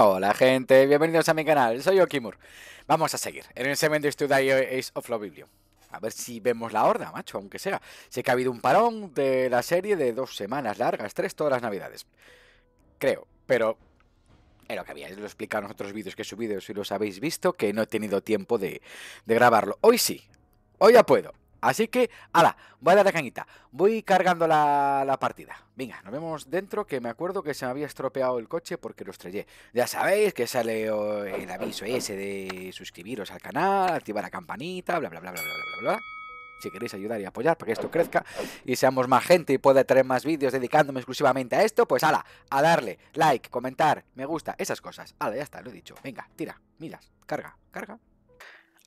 Hola gente, bienvenidos a mi canal, soy Okimur. Vamos a seguir, en el semento Studio Ace of Love Biblio. A ver si vemos la horda, macho, aunque sea. Sé que ha habido un parón de la serie de dos semanas largas, tres todas las navidades. Creo, pero... era lo que había, lo he explicado en otros vídeos que he subido, si los habéis visto, que no he tenido tiempo de, de grabarlo. Hoy sí, hoy ya puedo. Así que, ala, voy dar la cañita. Voy cargando la, partida. Venga, nos vemos dentro, que me acuerdo que se me había estropeado el coche porque lo estrellé. Ya sabéis que sale el aviso ese de suscribiros al canal, activar la campanita, bla, bla, bla, bla, bla, bla, bla. Si queréis ayudar y apoyar para que esto crezca y seamos más gente y pueda traer más vídeos dedicándome exclusivamente a esto, pues ala, a darle, like, comentar, me gusta, esas cosas. Ala, ya está, lo he dicho. Venga, tira, miras, carga, carga,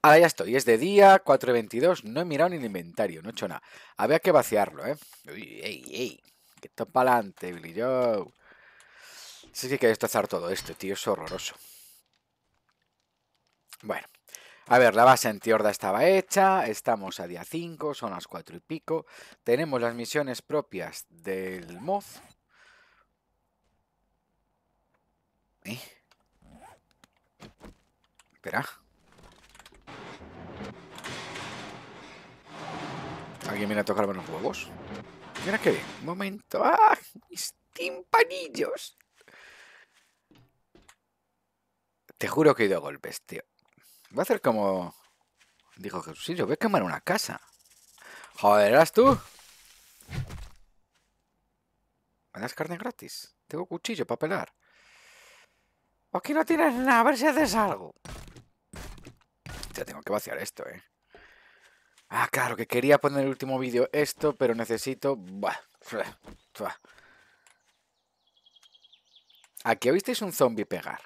Ahora ya estoy, es de día, 4 y 22, no he mirado ni el inventario, no he hecho nada. Había que vaciarlo, ¿eh? Uy, ey, ey, que topa adelante, Billy Joe. Sí que hay que destrozar todo esto, tío, es horroroso. Bueno, a ver, la base antiorda estaba hecha, estamos a día 5, son las 4 y pico. Tenemos las misiones propias del Moz. ¿Eh? Espera. Alguien viene a tocarme los huevos. Mira qué bien. Un momento. ¡Ah! Mis timpanillos. Te juro que he ido a golpes, tío. Va a hacer como... Dijo yo voy a quemar una casa. Joder, ¿eras tú? ¿Me das carne gratis? Tengo cuchillo para pelar. Aquí no tienes nada, a ver si haces algo. Ya tengo que vaciar esto, eh. Ah, claro, que quería poner el último vídeo esto, pero necesito... Aquí oísteis un zombie pegar.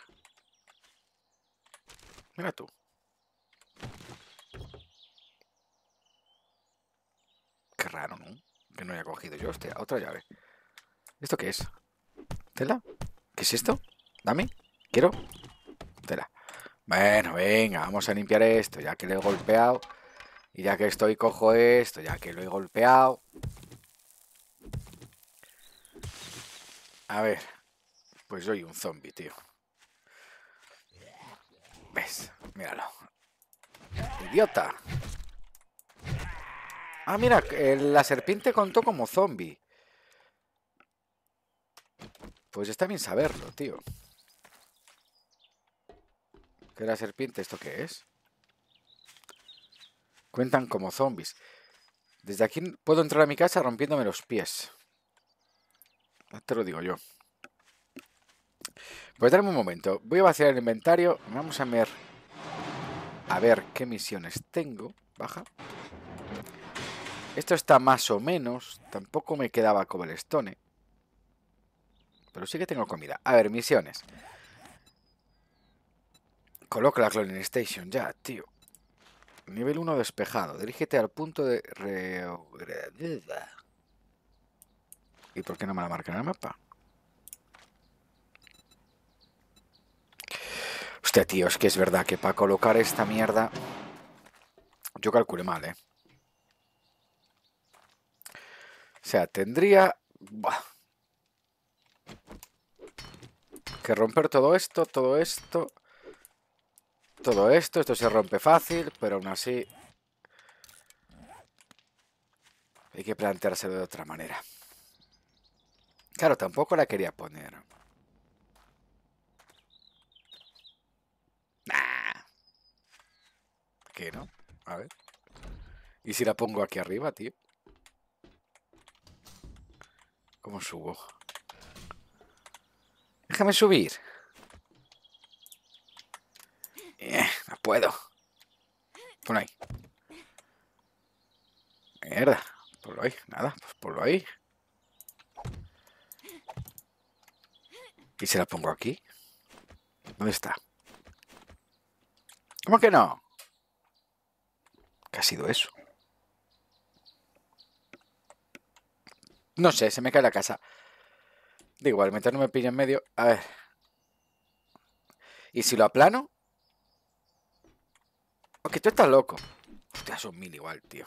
Mira tú. Qué raro, ¿no? Que no haya cogido yo. Hostia, otra llave. ¿Esto qué es? ¿Tela? ¿Qué es esto? Dame. Quiero. Tela. Bueno, venga, vamos a limpiar esto, ya que le he golpeado. Y ya que estoy, cojo esto, ya que lo he golpeado. A ver. Pues soy un zombie, tío. ¿Ves? Míralo. ¡Idiota! Ah, mira, la serpiente contó como zombie. Pues está bien saberlo, tío. ¿Qué la serpiente? ¿Esto qué es? Cuentan como zombies. Desde aquí puedo entrar a mi casa rompiéndome los pies. No te lo digo yo. Pues dame un momento. Voy a vaciar el inventario. Vamos a ver... A ver qué misiones tengo. Baja. Esto está más o menos. Tampoco me quedaba cobblestone. Pero sí que tengo comida. A ver, misiones. Coloca la cloning station ya, tío. Nivel 1 despejado. Dirígete al punto de... ¿Y por qué no me la marca en el mapa? Hostia, tío, es que es verdad que para colocar esta mierda... Yo calculé mal, ¿eh? O sea, tendría... Que romper todo esto, todo esto todo esto. Esto se rompe fácil, pero aún así... Hay que planteárselo de otra manera. Claro, tampoco la quería poner. ¿Qué no? A ver. ¿Y si la pongo aquí arriba, tío? ¿Cómo subo? Déjame subir. Eh, no puedo. por ahí. Mierda. Ponlo ahí. Nada, pues lo ahí. ¿Y se la pongo aquí? ¿Dónde está? ¿Cómo que no? ¿Qué ha sido eso? No sé, se me cae la casa. Da igual, mientras no me en medio. A ver. ¿Y si lo aplano? Aunque tú estás loco. Hostia, son mil igual, tío.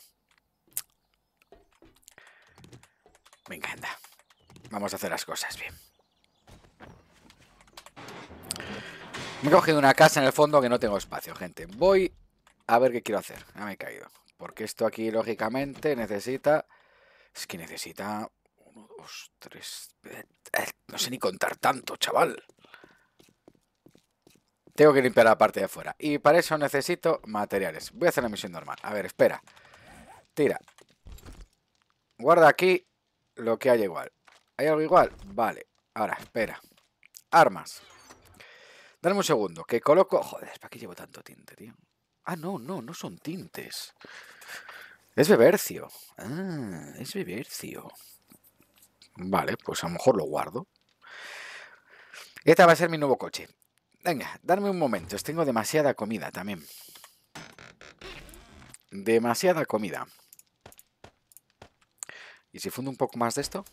Me encanta. Vamos a hacer las cosas bien. Me he cogido una casa en el fondo que no tengo espacio, gente. Voy a ver qué quiero hacer. Ya me he caído. Porque esto aquí, lógicamente, necesita... Es que necesita... Uno, dos, tres... Eh, eh, no sé ni contar tanto, chaval. Tengo que limpiar la parte de afuera. Y para eso necesito materiales. Voy a hacer la misión normal. A ver, espera. Tira. Guarda aquí lo que haya igual. ¿Hay algo igual? Vale. Ahora, espera. Armas. Dame un segundo, que coloco... Joder, ¿para qué llevo tanto tinte, tío? Ah, no, no, no son tintes. Es bebercio. Ah, es bebercio. Vale, pues a lo mejor lo guardo. Este va a ser mi nuevo coche. Venga, darme un momento. Tengo demasiada comida también. Demasiada comida. ¿Y si fundo un poco más de esto?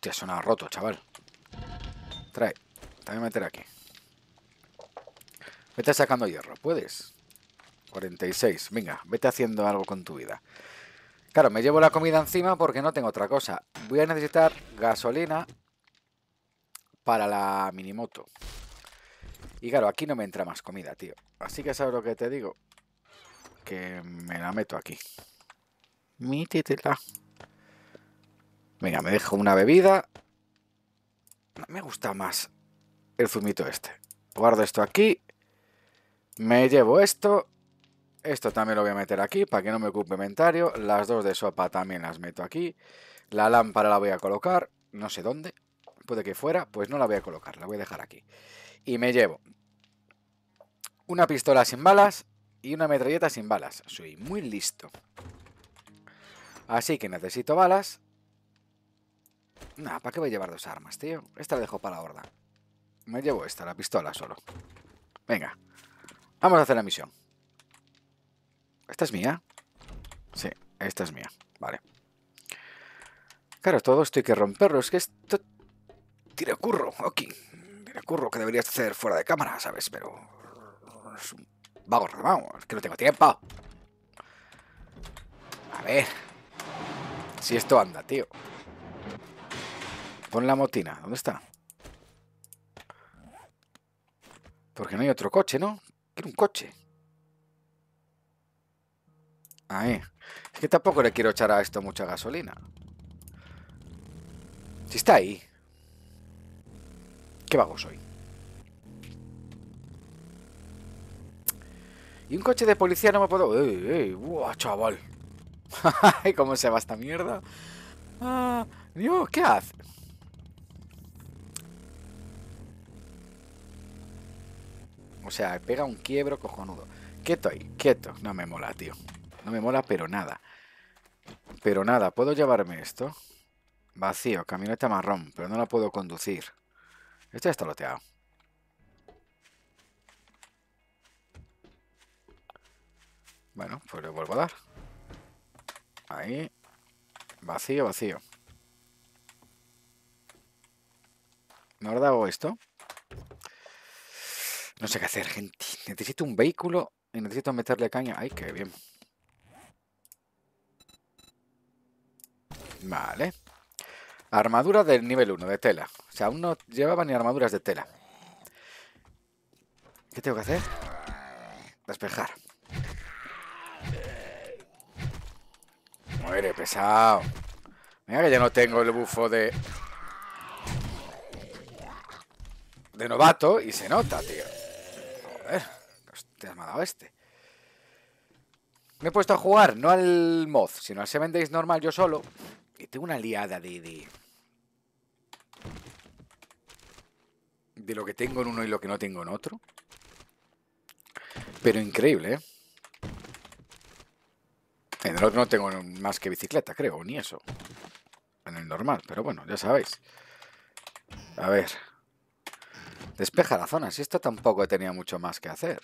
Te sonado roto, chaval. Trae. Te voy a meter aquí. Vete sacando hierro, ¿puedes? 46. Venga, vete haciendo algo con tu vida. Claro, me llevo la comida encima porque no tengo otra cosa. Voy a necesitar gasolina para la minimoto. Y claro, aquí no me entra más comida, tío. Así que sabes lo que te digo. Que me la meto aquí. Mi títela. Venga, me dejo una bebida. Me gusta más el zumito este. Guardo esto aquí. Me llevo esto. Esto también lo voy a meter aquí para que no me ocupe inventario. Las dos de sopa también las meto aquí. La lámpara la voy a colocar. No sé dónde puede que fuera, pues no la voy a colocar, la voy a dejar aquí. Y me llevo una pistola sin balas y una metralleta sin balas. Soy muy listo. Así que necesito balas. Nada, ¿para qué voy a llevar dos armas, tío? Esta la dejo para la horda. Me llevo esta, la pistola solo. Venga. Vamos a hacer la misión. ¿Esta es mía? Sí, esta es mía. Vale. Claro, todo esto hay que romperlo. Es que esto Tira curro, ok. Tira curro que deberías hacer fuera de cámara, ¿sabes? Pero... vamos, vamos, es que no tengo tiempo. A ver. Si esto anda, tío. Pon la motina. ¿Dónde está? Porque no hay otro coche, ¿no? Quiero un coche. Ahí. Es que tampoco le quiero echar a esto mucha gasolina. Si está ahí. Qué vago soy. Y un coche de policía no me puedo... ¡Ey, ey! ¡Buah, chaval! ¿Cómo se va esta mierda? Ah, Dios, ¿qué hace? O sea, pega un quiebro cojonudo. Quieto ahí, quieto. No me mola, tío. No me mola, pero nada. Pero nada, ¿puedo llevarme esto? Vacío, camioneta marrón, pero no la puedo conducir. Este está loteado. Bueno, pues le vuelvo a dar. Ahí. Vacío, vacío. ¿Me ha dado esto? No sé qué hacer, gente. Necesito un vehículo y necesito meterle caña. Ay, qué bien. Vale. Armadura del nivel 1, de tela. O sea, aún no llevaba ni armaduras de tela. ¿Qué tengo que hacer? Despejar. Muere, pesado. Mira que ya no tengo el bufo de... De novato y se nota, tío. Joder, te me ha dado este. Me he puesto a jugar, no al mod, sino al 7 Days normal yo solo. Y tengo una liada de de lo que tengo en uno y lo que no tengo en otro. Pero increíble, ¿eh? En el otro no tengo más que bicicleta, creo, ni eso. En el normal, pero bueno, ya sabéis. A ver. Despeja la zona, si esto tampoco tenía mucho más que hacer.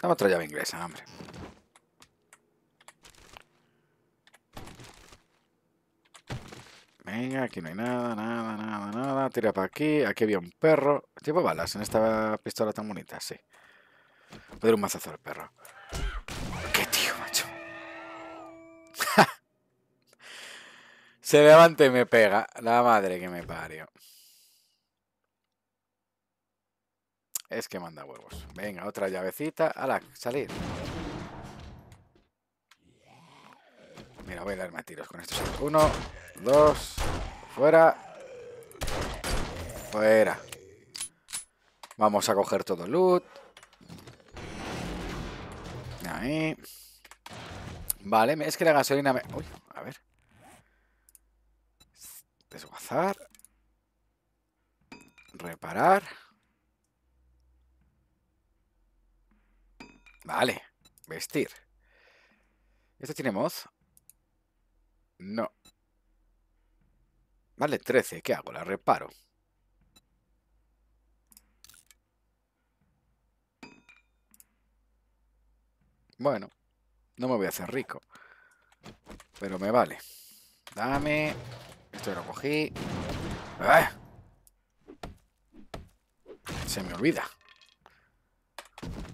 Dame otra llave inglesa, hombre. venga, aquí no hay nada, nada, nada, nada. Tira para aquí. Aquí había un perro. Llevo balas en esta pistola tan bonita, sí. Voy a dar un mazazo al perro. ¡Qué tío, macho! Se levanta y me pega. La madre que me parió. Es que manda huevos. Venga, otra llavecita. ¡Ala! ¡Salir! Mira, voy a darme a tiros con estos. Uno. Dos. Fuera. Fuera. Vamos a coger todo el loot. Ahí. Vale, es que la gasolina me... Uy, a ver. Desguazar. Reparar. Vale. Vestir. ¿Esto tiene No. Vale 13, ¿qué hago? La reparo. Bueno, no me voy a hacer rico. Pero me vale. Dame. Esto lo cogí. ¡Ah! Se me olvida.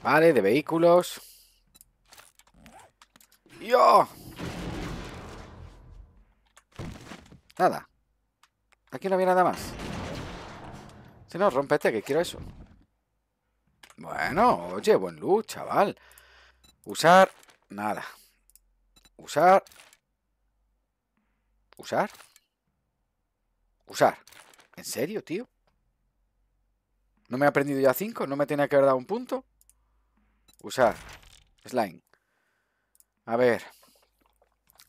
Vale, de vehículos. ¡Yo! Nada. Aquí no había nada más. Si no, rompete, que quiero eso. Bueno, oye, buen luz, chaval. Usar, nada. Usar. Usar. Usar. ¿En serio, tío? ¿No me ha aprendido ya cinco? ¿No me tenía que haber dado un punto? Usar. Slime. A ver.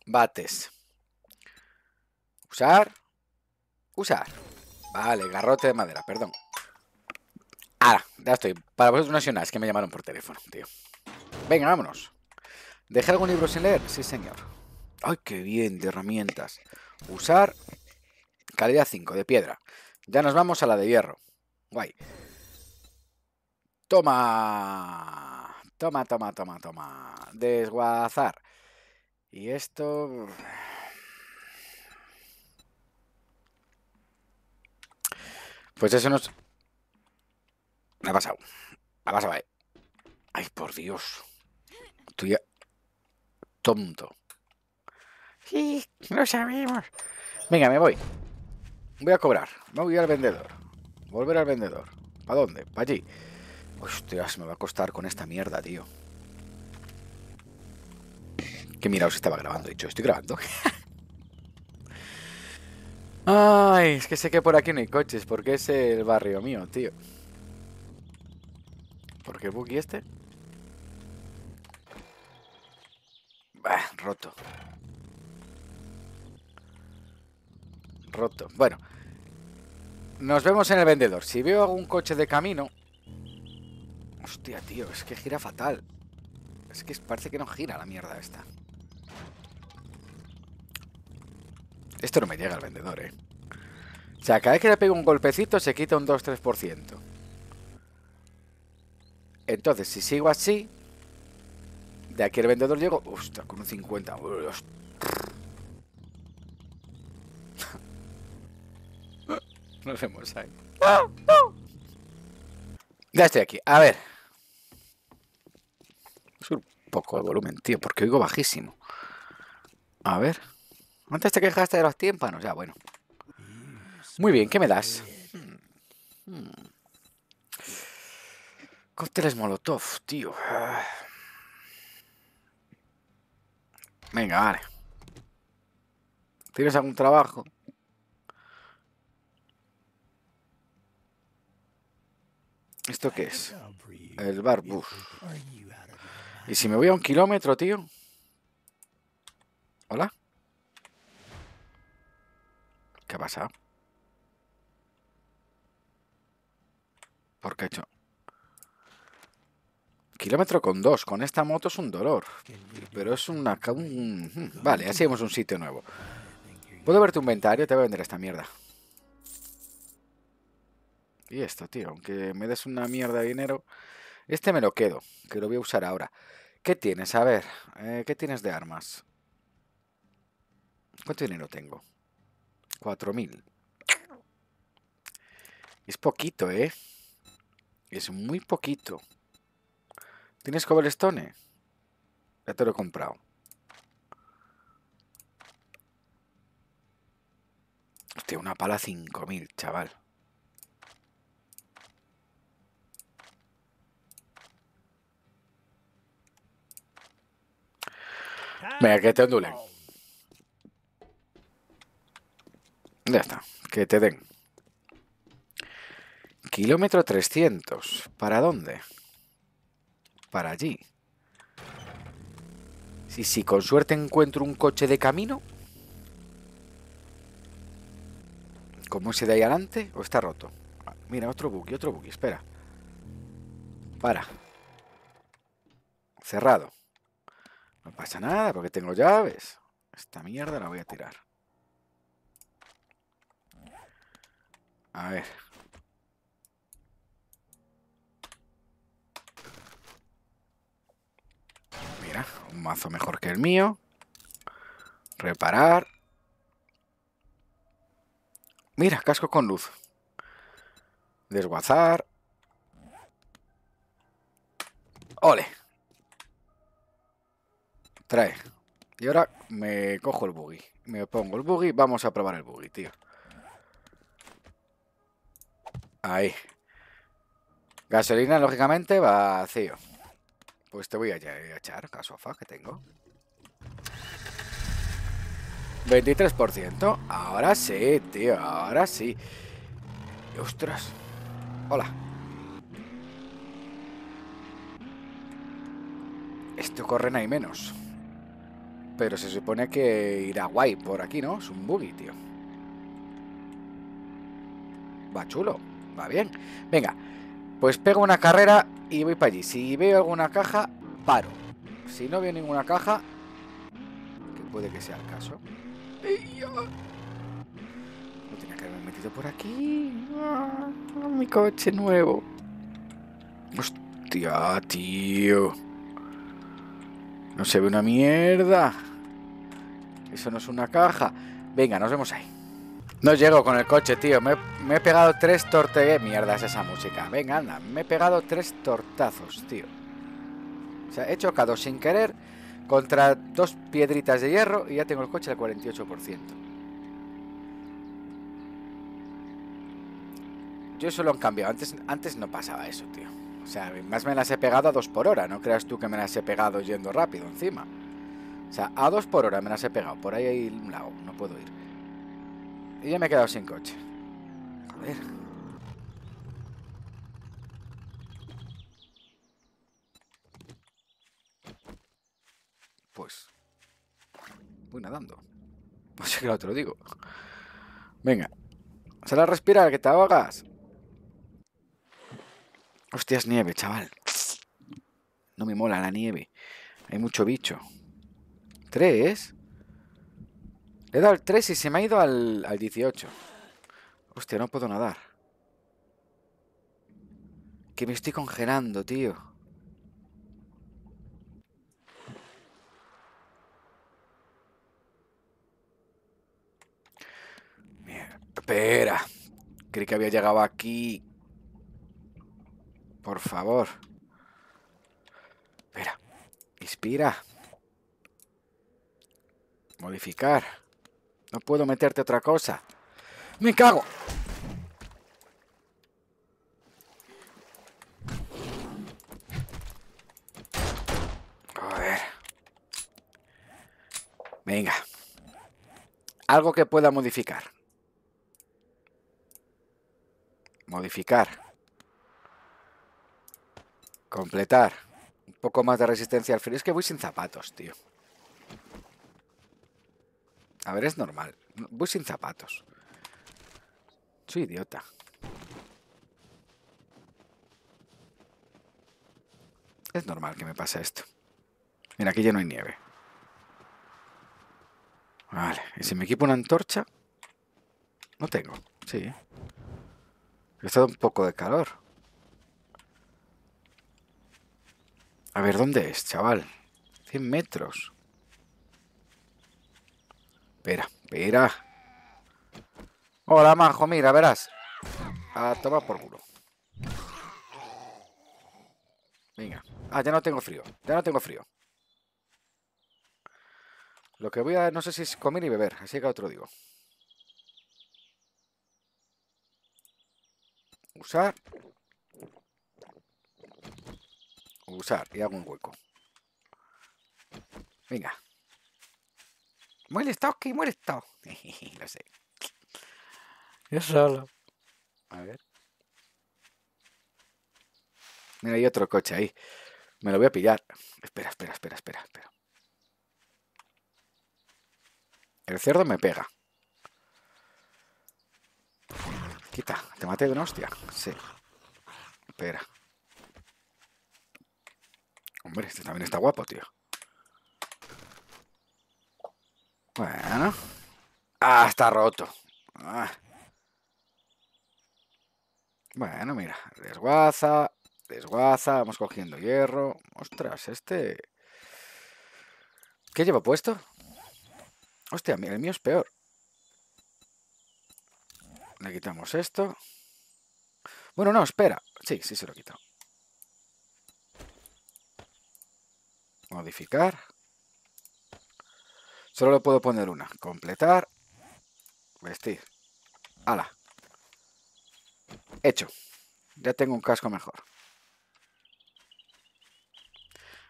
Bates. Usar. Usar. Vale, garrote de madera, perdón. Ahora, ya estoy. Para vosotros no es es que me llamaron por teléfono, tío. Venga, vámonos. ¿Dejé algún libro sin leer? Sí, señor. Ay, qué bien, de herramientas. Usar. Calidad 5, de piedra. Ya nos vamos a la de hierro. Guay. Toma. Toma, toma, toma, toma. Desguazar. Y esto... Pues eso nos... Me ha pasado. Me ha pasado, eh. Ay, por Dios. Estoy... Tonto. Sí, no sabemos. Venga, me voy. Voy a cobrar. Me voy al vendedor. Volver al vendedor. ¿Para dónde? Para allí. se me va a costar con esta mierda, tío. Que miraos, estaba grabando. Dicho, estoy grabando. Ay, es que sé que por aquí no hay coches, porque es el barrio mío, tío. ¿Por qué Buggy este? Bah, roto. Roto. Bueno. Nos vemos en el vendedor. Si veo algún coche de camino... Hostia, tío, es que gira fatal. Es que parece que no gira la mierda esta. Esto no me llega al vendedor, ¿eh? O sea, cada vez que le pego un golpecito se quita un 2-3%. Entonces, si sigo así, de aquí al vendedor llego... Ostras, con un 50. no Nos vemos ahí. Ya estoy aquí. A ver. Es un poco de volumen, tío, porque oigo bajísimo. A ver. Antes te quejaste de los tímpanos, ya bueno. Muy bien, ¿qué me das? Cócteles Molotov, tío. Venga, vale. ¿Tienes algún trabajo? ¿Esto qué es? El barbus. ¿Y si me voy a un kilómetro, tío? ¿Hola? ¿Qué pasa? ¿Por qué hecho? Kilómetro con dos. Con esta moto es un dolor. Pero es una... Vale, así vemos un sitio nuevo. ¿Puedo ver tu inventario? Te voy a vender esta mierda. Y esto, tío. Aunque me des una mierda de dinero... Este me lo quedo, que lo voy a usar ahora. ¿Qué tienes? A ver, eh, ¿qué tienes de armas? ¿Cuánto dinero tengo? 4000. Es poquito, ¿eh? Es muy poquito. ¿Tienes cobblestone? Ya te lo he comprado. Hostia, una pala 5000, chaval. Venga, que te ondulen. Ya está, que te den. Kilómetro 300. ¿Para dónde? Para allí. Si, si con suerte encuentro un coche de camino... ¿Cómo se de ahí adelante? ¿O está roto? Ah, mira, otro buque, otro buque. Espera. Para. Cerrado. No pasa nada porque tengo llaves. Esta mierda la voy a tirar. A ver. Mira, un mazo mejor que el mío. Reparar. Mira, casco con luz. Desguazar. ¡Ole! Trae. Y ahora me cojo el buggy. Me pongo el buggy. Vamos a probar el buggy, tío. Ahí. Gasolina, lógicamente, vacío. Pues te voy a echar, casofa, que tengo. 23%. Ahora sí, tío, ahora sí. Ostras. Hola. Esto corre ahí menos. Pero se supone que irá guay por aquí, ¿no? Es un buggy, tío. Va chulo bien. Venga, pues pego una carrera y voy para allí. Si veo alguna caja, paro. Si no veo ninguna caja, que puede que sea el caso. No tenía que haberme metido por aquí. Ah, mi coche nuevo. Hostia, tío. No se ve una mierda. Eso no es una caja. Venga, nos vemos ahí. No llego con el coche, tío. Me, he pegado tres torte... Eh, mierdas esa música? Venga, anda. Me he pegado tres tortazos, tío. O sea, he chocado sin querer contra dos piedritas de hierro y ya tengo el coche al 48%. Yo eso lo han cambiado. Antes, antes no pasaba eso, tío. O sea, más me las he pegado a dos por hora. No creas tú que me las he pegado yendo rápido encima. O sea, a dos por hora me las he pegado. Por ahí hay un lago. No puedo ir. Y ya me he quedado sin coche. ...a ver... Pues... Voy nadando. No sé, lo te lo digo. Venga. Sal a respirar, que te ahogas. Hostias, nieve, chaval. No me mola la nieve. Hay mucho bicho. ¿Tres? Le he dado al 3 y se me ha ido al, al 18. Hostia, no puedo nadar. Que me estoy congelando, tío. Mierda. Espera. Creí que había llegado aquí. Por favor. Espera. Inspira. Modificar. No puedo meterte otra cosa. ¡Me cago! A ver. Venga. Algo que pueda modificar. Modificar. Completar. Un poco más de resistencia al frío. Es que voy sin zapatos, tío. A ver, es normal. Voy sin zapatos. Soy idiota. Es normal que me pase esto. Mira, aquí ya no hay nieve. Vale, y si me equipo una antorcha... No tengo, sí. Está un poco de calor. A ver, ¿dónde es, chaval? 100 metros. Espera, espera. Hola, manjo, mira, verás. A tomar por culo. Venga. Ah, ya no tengo frío. Ya no tengo frío. Lo que voy a... No sé si es comer y beber. Así que otro digo. Usar. Usar. Y hago un hueco. Venga ok, que esto. Lo sé. Es solo. A ver. Mira, hay otro coche ahí. Me lo voy a pillar. Espera, espera, espera, espera, espera. El cerdo me pega. Quita, te maté de una hostia. Sí. Espera. Hombre, este también está guapo, tío. Bueno. Ah, está roto. Ah. Bueno, mira. Desguaza. Desguaza. Vamos cogiendo hierro. Ostras, este... ¿Qué lleva puesto? Hostia, el mío es peor. Le quitamos esto. Bueno, no, espera. Sí, sí se lo quito. Modificar. Solo le puedo poner una. Completar. Vestir. ¡Hala! Hecho. Ya tengo un casco mejor.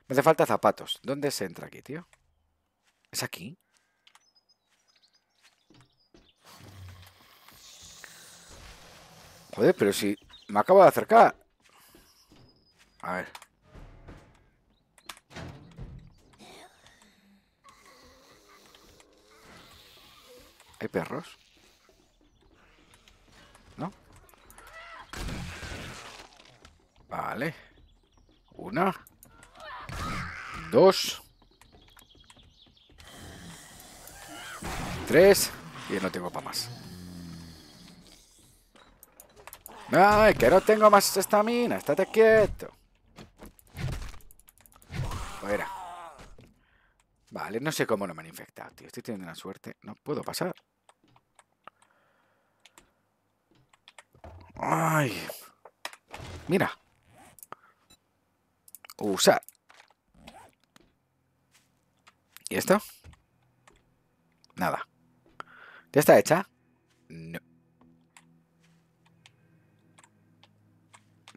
Me hace falta zapatos. ¿Dónde se entra aquí, tío? ¿Es aquí? Joder, pero si me acabo de acercar. A ver. ¿Hay perros? ¿No? Vale. Una. Dos. Tres. Y no tengo para más. No, que no tengo más estamina. Estate quieto. Fuera. Vale, no sé cómo no me han infectado, tío. Estoy teniendo una suerte. No puedo pasar. Ay. Mira. Usar. ¿Y esto? Nada. ¿Ya está hecha? No.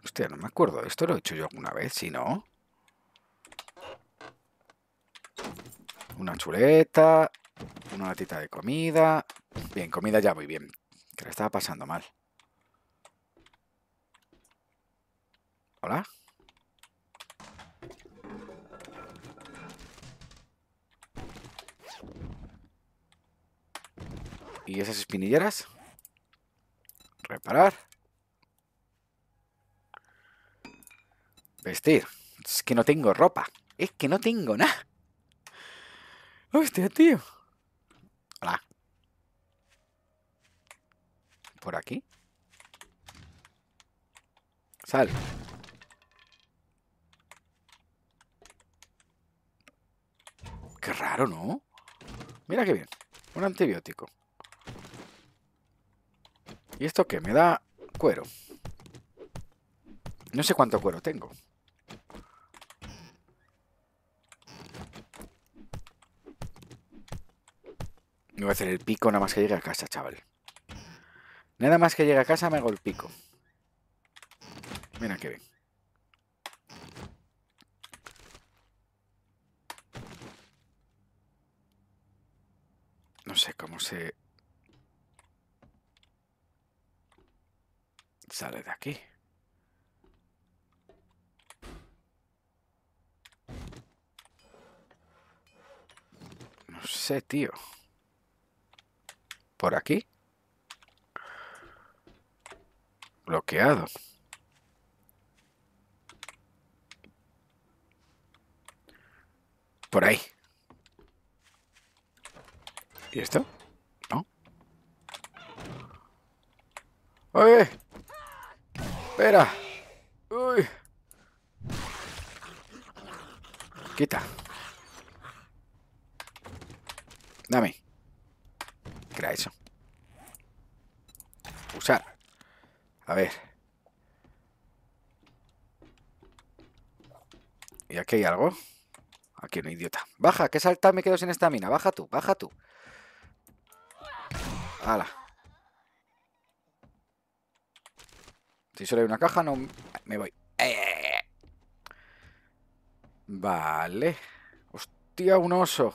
Hostia, no me acuerdo. Esto lo he hecho yo alguna vez, si no. Una chuleta. Una latita de comida. Bien, comida ya muy bien. Que le estaba pasando mal. ¿Y esas espinilleras? Reparar. Vestir. Es que no tengo ropa. Es que no tengo nada. Hostia, tío. Hola. ¿Por aquí? Sal. Qué raro, ¿no? Mira qué bien. Un antibiótico. ¿Y esto qué? Me da cuero. No sé cuánto cuero tengo. Me voy a hacer el pico nada más que llegue a casa, chaval. Nada más que llegue a casa me hago el pico. Mira qué bien. sale de aquí. No sé, tío. ¿Por aquí? Bloqueado. Por ahí. ¿Y esto? ¡Oye! Espera. Uy. Quita. Dame. Era eso. Usar. A ver. ¿Y aquí hay algo? Aquí un idiota. Baja, que salta me quedo sin mina. Baja tú, baja tú. Hala. Si solo hay una caja, no... Me voy. Vale. Hostia, un oso.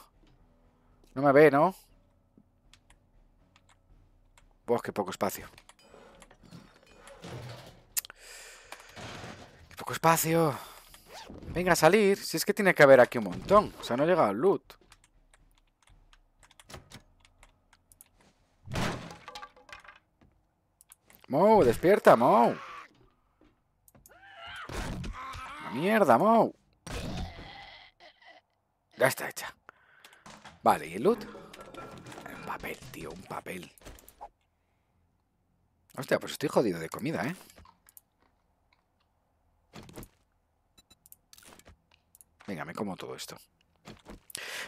No me ve, ¿no? Pues qué poco espacio. Qué poco espacio. Venga, a salir. Si es que tiene que haber aquí un montón. O sea, no llega al loot. Mo, despierta, Mo. ¡Mierda, Mau! Ya está hecha. Vale, ¿y el loot? Un papel, tío, un papel. Hostia, pues estoy jodido de comida, ¿eh? Venga, me como todo esto.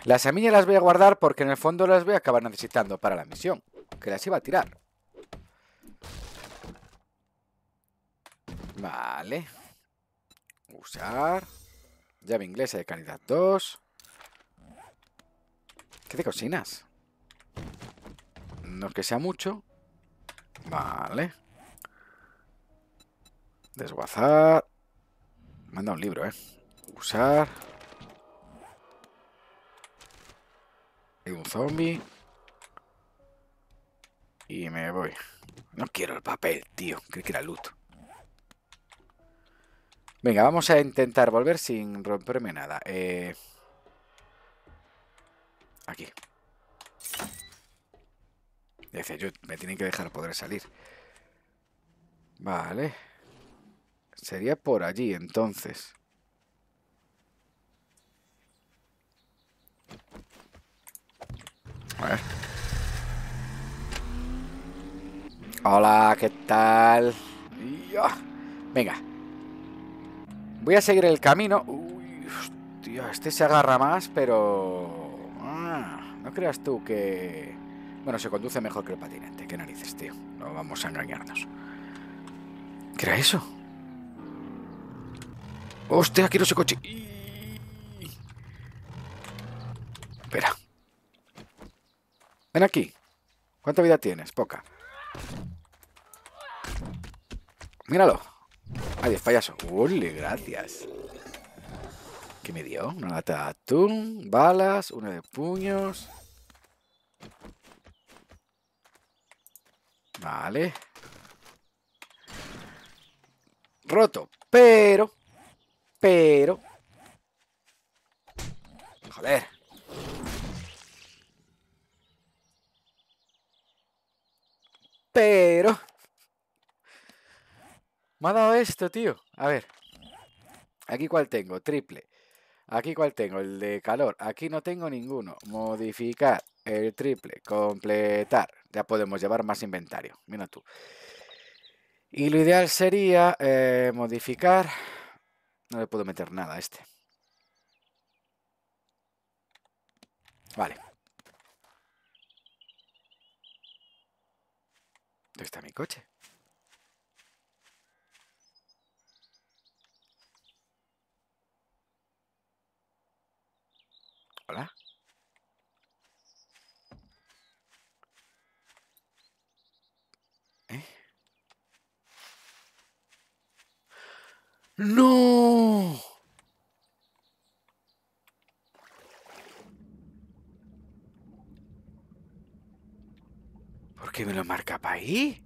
Las semillas las voy a guardar porque en el fondo las voy a acabar necesitando para la misión. Que las iba a tirar. Vale usar. Llave inglesa de calidad 2. ¿Qué de cocinas? No que sea mucho. Vale. Desguazar. Manda un libro, ¿eh? Usar. hay un zombie. Y me voy. No quiero el papel, tío. qué que era Venga, vamos a intentar volver sin romperme nada. Eh, aquí. Dice, yo, me tienen que dejar poder salir. Vale. Sería por allí, entonces. A ver. Hola, ¿qué tal? Venga. Voy a seguir el camino. Uy, hostia, este se agarra más, pero... Ah, no creas tú que... Bueno, se conduce mejor que el patinete. Qué narices, tío. No vamos a engañarnos. ¿Qué era eso? Hostia, quiero ese coche. Espera. Ven aquí. ¿Cuánta vida tienes? Poca. Míralo de fallazo. Ole, gracias. ¿Qué me dio? Una lata de atún, balas, una de puños. Vale. Roto, pero... Pero... Joder. Pero... Me ha dado esto, tío. A ver. Aquí cuál tengo, triple. Aquí cuál tengo, el de calor. Aquí no tengo ninguno. Modificar el triple, completar. Ya podemos llevar más inventario. Mira tú. Y lo ideal sería eh, modificar... No le puedo meter nada a este. Vale. ¿Dónde está mi coche? Hola. ¿Eh? ¡No! ¿Por qué me lo marca para ahí?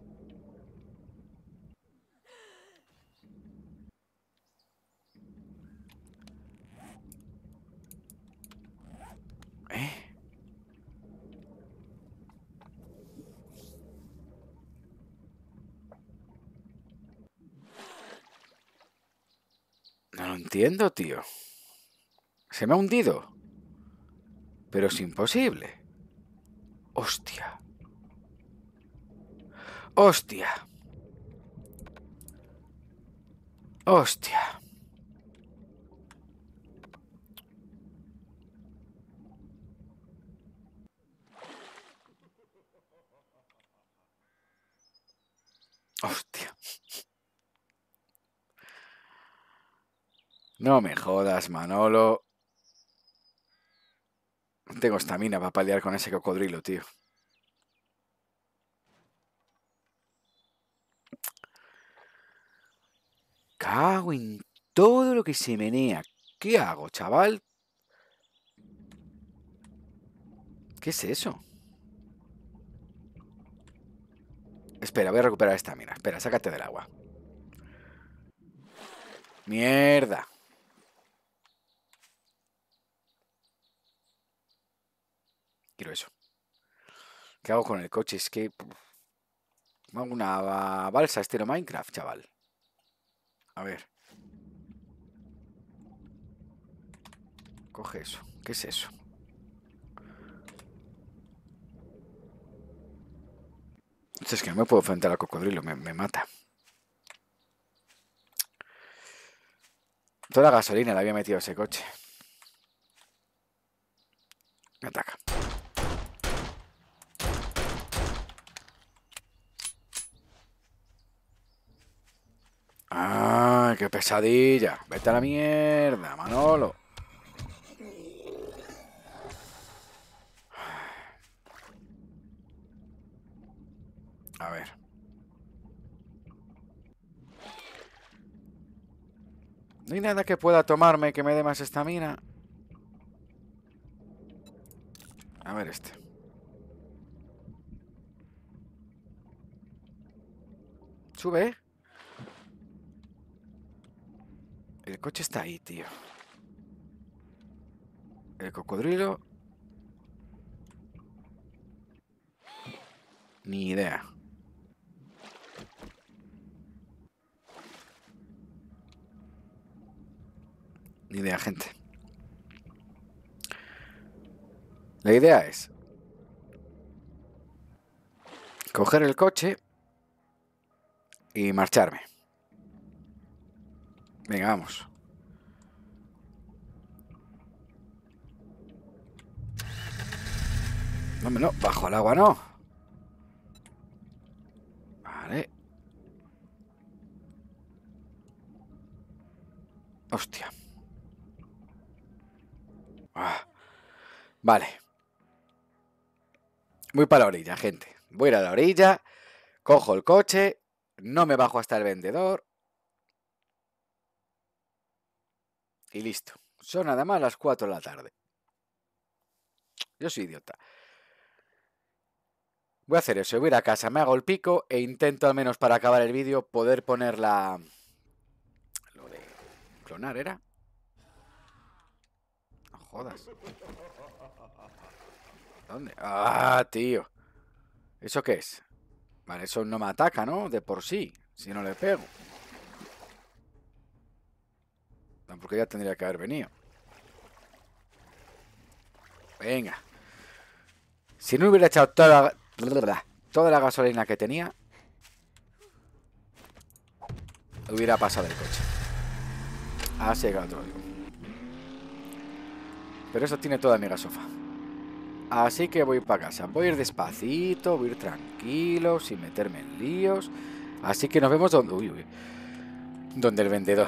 entiendo, tío. Se me ha hundido. Pero es imposible. Hostia. Hostia. Hostia. Hostia. No me jodas, Manolo. Tengo estamina para paliar con ese cocodrilo, tío. Cago en todo lo que se menea. ¿Qué hago, chaval? ¿Qué es eso? Espera, voy a recuperar mina. Espera, sácate del agua. Mierda. quiero eso ¿Qué hago con el coche? Es que... hago una balsa estero Minecraft, chaval. A ver. Coge eso. ¿Qué es eso? Es que no me puedo enfrentar al cocodrilo, me, mata. Toda la gasolina la había metido a ese coche. pesadilla. Vete a la mierda, Manolo. A ver. No hay nada que pueda tomarme que me dé más estamina. A ver este. Sube, El coche está ahí, tío. El cocodrilo. Ni idea. Ni idea, gente. La idea es coger el coche y marcharme. Venga, vamos. No, no, bajo el agua no. Vale. Hostia. Ah. Vale. Voy para la orilla, gente. Voy a, ir a la orilla, cojo el coche, no me bajo hasta el vendedor, Y listo. Son además las 4 de la tarde. Yo soy idiota. Voy a hacer eso, voy a ir a casa, me hago el pico e intento al menos para acabar el vídeo poder poner la... Lo de clonar, ¿era? jodas. ¿Dónde? Ah, tío. ¿Eso qué es? Vale, eso no me ataca, ¿no? De por sí, si no le pego porque ya tendría que haber venido. Venga. Si no hubiera echado toda la, toda la gasolina que tenía, hubiera pasado el coche. Ha llegado otro Pero eso tiene toda mi gasofa. Así que voy para casa. Voy a ir despacito, voy a ir tranquilo, sin meterme en líos. Así que nos vemos donde... uy, donde el vendedor.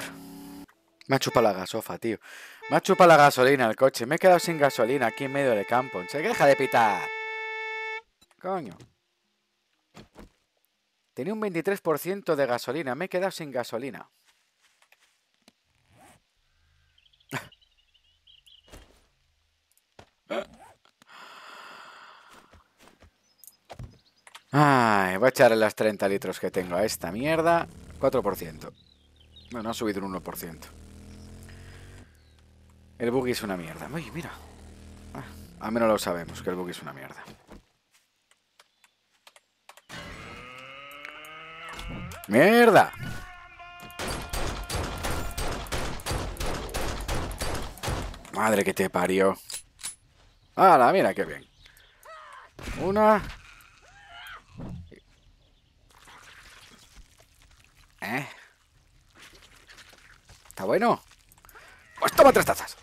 Me ha chupado la gasofa, tío. Me ha chupado la gasolina el coche. Me he quedado sin gasolina aquí en medio del campo. Se deja de pitar. Coño. Tenía un 23% de gasolina. Me he quedado sin gasolina. Ay, voy a echarle las 30 litros que tengo a esta mierda. 4%. Bueno, ha subido un 1%. El buggy es una mierda. Oye, mira. Ah, al menos lo sabemos, que el buggy es una mierda. ¡Mierda! Madre que te parió. ¡Hala, mira qué bien! Una. ¿Eh? ¿Está bueno? Pues toma tres tazas.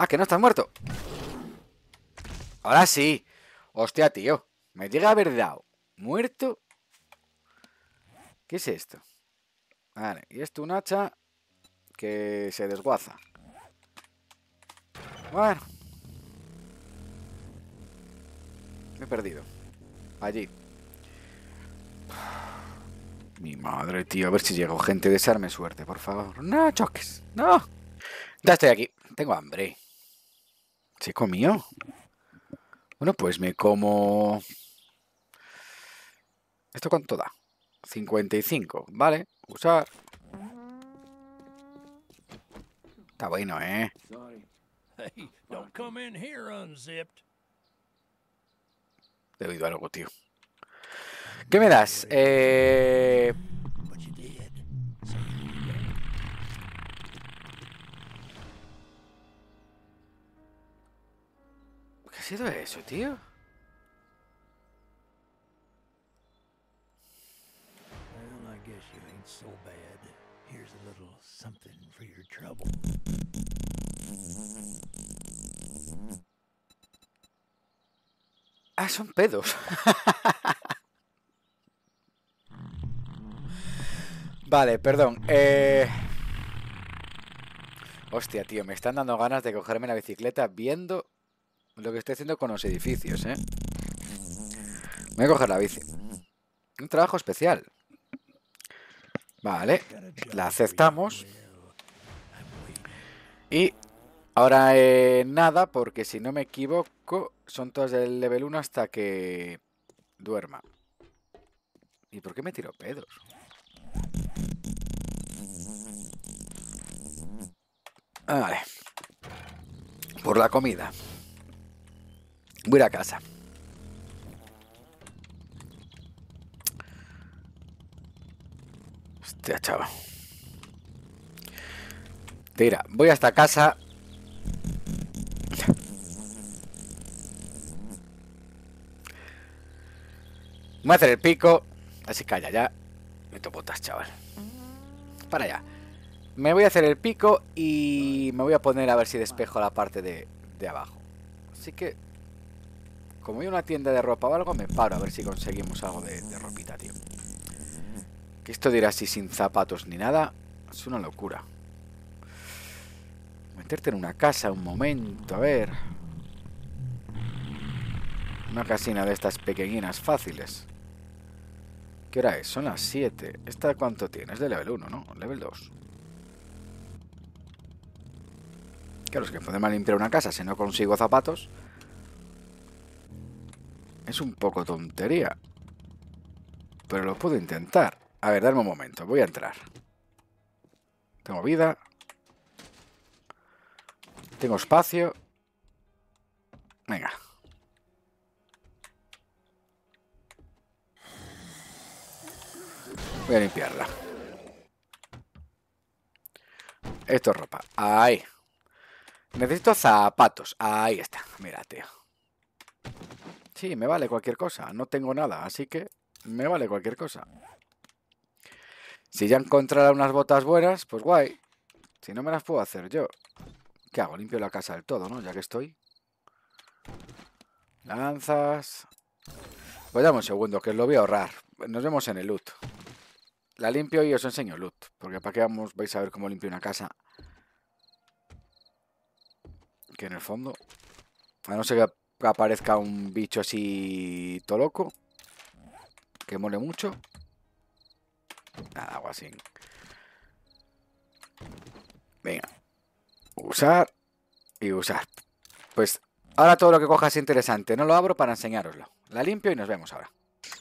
Ah, que no estás muerto. Ahora sí. Hostia, tío. Me llega a haber dado. Muerto. ¿Qué es esto? Vale, y esto un hacha que se desguaza. Bueno. Me he perdido. Allí. Mi madre, tío. A ver si llego. Gente, Desearme suerte, por favor. No choques. No. Ya estoy aquí. Tengo hambre. ¡Chico comió? Bueno, pues me como... ¿Esto cuánto da? 55, vale, usar. Está bueno, ¿eh? Te he algo, tío. ¿Qué me das? Eh... ¿Qué sido eso, tío? Ah, son pedos. vale, perdón. Eh... Hostia, tío, me están dando ganas de cogerme la bicicleta viendo lo que estoy haciendo con los edificios, ¿eh? Voy a coger la bici. Un trabajo especial. Vale, la aceptamos. Y ahora eh, nada, porque si no me equivoco, son todas del level 1 hasta que duerma. ¿Y por qué me tiro pedos? Ah, vale. Por la comida. Voy a, casa. Hostia, chaval. Tira, voy hasta casa. Voy a hacer el pico. Así calla ya. Me topotas, chaval. Para allá. Me voy a hacer el pico y me voy a poner a ver si despejo la parte de, de abajo. Así que como hay una tienda de ropa o algo, me paro a ver si conseguimos algo de, ropita, tío. Que esto dirá así sin zapatos ni nada, es una locura. Meterte en una casa un momento, a ver. Una casina de estas pequeñinas fáciles. ¿Qué hora es? Son las 7. ¿Esta cuánto tiene? Es de level 1, ¿no? Level 2. Claro, es que podemos limpiar una casa si no consigo zapatos. Es un poco tontería. Pero lo puedo intentar. A ver, dame un momento. Voy a entrar. Tengo vida. Tengo espacio. Venga. Voy a limpiarla. Esto es ropa. Ahí. Necesito zapatos. Ahí está. Mira, tío. Sí, me vale cualquier cosa, no tengo nada, así que me vale cualquier cosa. Si ya encontrara unas botas buenas, pues guay. Si no me las puedo hacer yo. ¿Qué hago? Limpio la casa del todo, ¿no? Ya que estoy. Lanzas. Pues dame un segundo, que lo voy a ahorrar. Nos vemos en el loot. La limpio y os enseño loot. Porque para que vamos, vais a ver cómo limpio una casa. Que en el fondo... A no ser que aparezca un bicho así todo loco. Que mole mucho. Nada, algo así. Venga. Usar y usar. Pues ahora todo lo que coja es interesante. No lo abro para enseñároslo. La limpio y nos vemos ahora.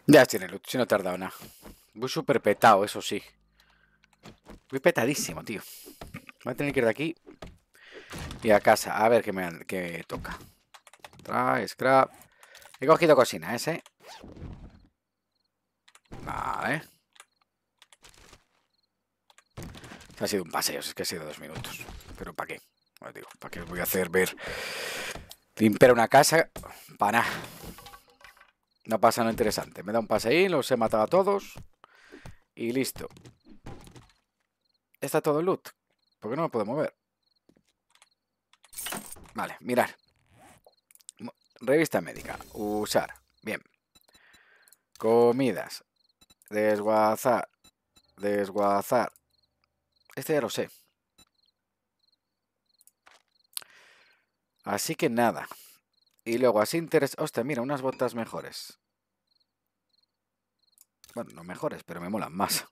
Ya tiene loot, si no he tardado nada. Voy súper petado, eso sí. Voy petadísimo, tío. Voy a tener que ir de aquí y a casa. A ver qué me qué toca scrap. He cogido cocina ese. ¿eh? Vale. Ha sido un paseo, es que ha sido dos minutos. Pero ¿para qué? ¿para qué voy a hacer ver? Limpiar una casa. Para nada. No pasa nada interesante. Me da un ahí los he matado a todos. Y listo. Está todo el loot. ¿Por qué no me puedo mover? Vale, mirar. Revista médica. Usar. Bien. Comidas. Desguazar. Desguazar. Este ya lo sé. Así que nada. Y luego así interés Hostia, mira, unas botas mejores. Bueno, no mejores, pero me molan más.